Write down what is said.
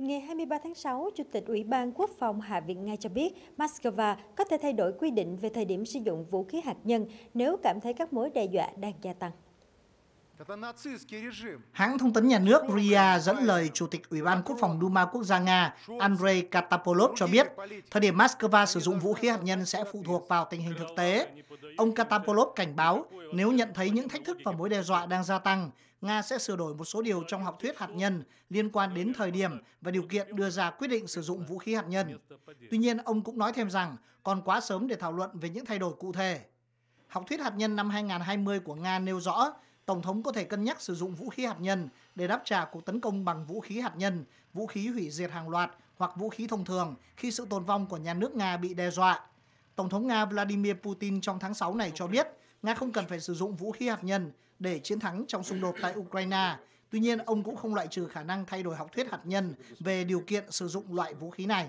Ngày 23 tháng 6, Chủ tịch Ủy ban Quốc phòng Hạ viện Nga cho biết Moscow có thể thay đổi quy định về thời điểm sử dụng vũ khí hạt nhân nếu cảm thấy các mối đe dọa đang gia tăng. Hãng thông tấn nhà nước RIA dẫn lời Chủ tịch Ủy ban Quốc phòng Duma Quốc gia Nga Andrei Katapolov cho biết, thời điểm Moscow sử dụng vũ khí hạt nhân sẽ phụ thuộc vào tình hình thực tế. Ông Katapolov cảnh báo nếu nhận thấy những thách thức và mối đe dọa đang gia tăng, Nga sẽ sửa đổi một số điều trong học thuyết hạt nhân liên quan đến thời điểm và điều kiện đưa ra quyết định sử dụng vũ khí hạt nhân. Tuy nhiên, ông cũng nói thêm rằng còn quá sớm để thảo luận về những thay đổi cụ thể. Học thuyết hạt nhân năm 2020 của Nga nêu rõ Tổng thống có thể cân nhắc sử dụng vũ khí hạt nhân để đáp trả cuộc tấn công bằng vũ khí hạt nhân, vũ khí hủy diệt hàng loạt hoặc vũ khí thông thường khi sự tồn vong của nhà nước Nga bị đe dọa. Tổng thống Nga Vladimir Putin trong tháng 6 này cho biết Nga không cần phải sử dụng vũ khí hạt nhân để chiến thắng trong xung đột tại Ukraine. Tuy nhiên, ông cũng không loại trừ khả năng thay đổi học thuyết hạt nhân về điều kiện sử dụng loại vũ khí này.